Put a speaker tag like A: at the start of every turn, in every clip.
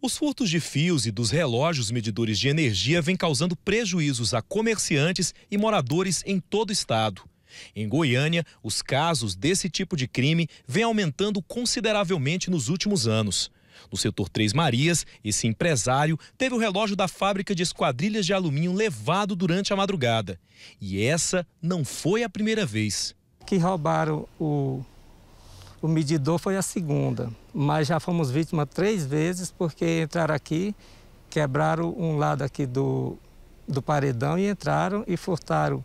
A: Os furtos de fios e dos relógios medidores de energia vêm causando prejuízos a comerciantes e moradores em todo o estado. Em Goiânia, os casos desse tipo de crime vêm aumentando consideravelmente nos últimos anos. No setor Três Marias, esse empresário teve o relógio da fábrica de esquadrilhas de alumínio levado durante a madrugada. E essa não foi a primeira vez.
B: Que roubaram o o medidor foi a segunda, mas já fomos vítima três vezes porque entraram aqui, quebraram um lado aqui do, do paredão e entraram e furtaram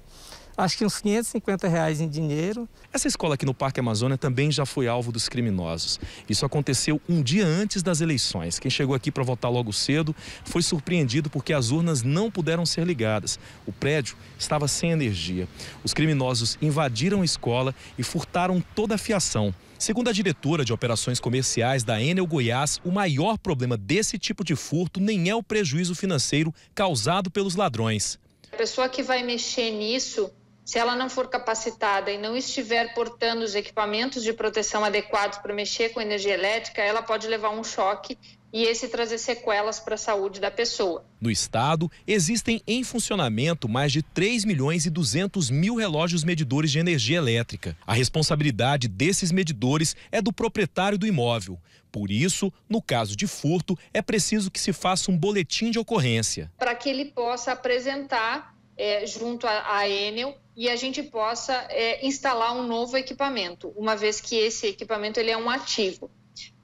B: acho que uns 550 reais em dinheiro.
A: Essa escola aqui no Parque Amazônia também já foi alvo dos criminosos. Isso aconteceu um dia antes das eleições. Quem chegou aqui para votar logo cedo foi surpreendido porque as urnas não puderam ser ligadas. O prédio estava sem energia. Os criminosos invadiram a escola e furtaram toda a fiação. Segundo a diretora de operações comerciais da Enel Goiás, o maior problema desse tipo de furto nem é o prejuízo financeiro causado pelos ladrões.
C: A pessoa que vai mexer nisso se ela não for capacitada e não estiver portando os equipamentos de proteção adequados para mexer com energia elétrica, ela pode levar um choque e esse trazer sequelas para a saúde da pessoa.
A: No estado, existem em funcionamento mais de 3 milhões e 200 mil relógios medidores de energia elétrica. A responsabilidade desses medidores é do proprietário do imóvel. Por isso, no caso de furto, é preciso que se faça um boletim de ocorrência.
C: Para que ele possa apresentar é, junto à Enel e a gente possa é, instalar um novo equipamento, uma vez que esse equipamento ele é um ativo.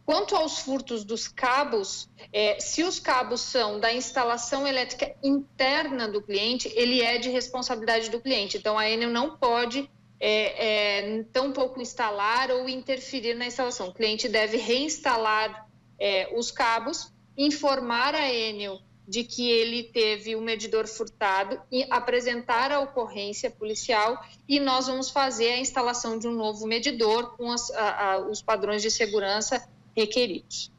C: Quanto aos furtos dos cabos, é, se os cabos são da instalação elétrica interna do cliente, ele é de responsabilidade do cliente. Então, a Enel não pode é, é, tampouco instalar ou interferir na instalação. O cliente deve reinstalar é, os cabos, informar a Enel de que ele teve o um medidor furtado e apresentar a ocorrência policial e nós vamos fazer a instalação de um novo medidor com as, a, a, os padrões de segurança requeridos.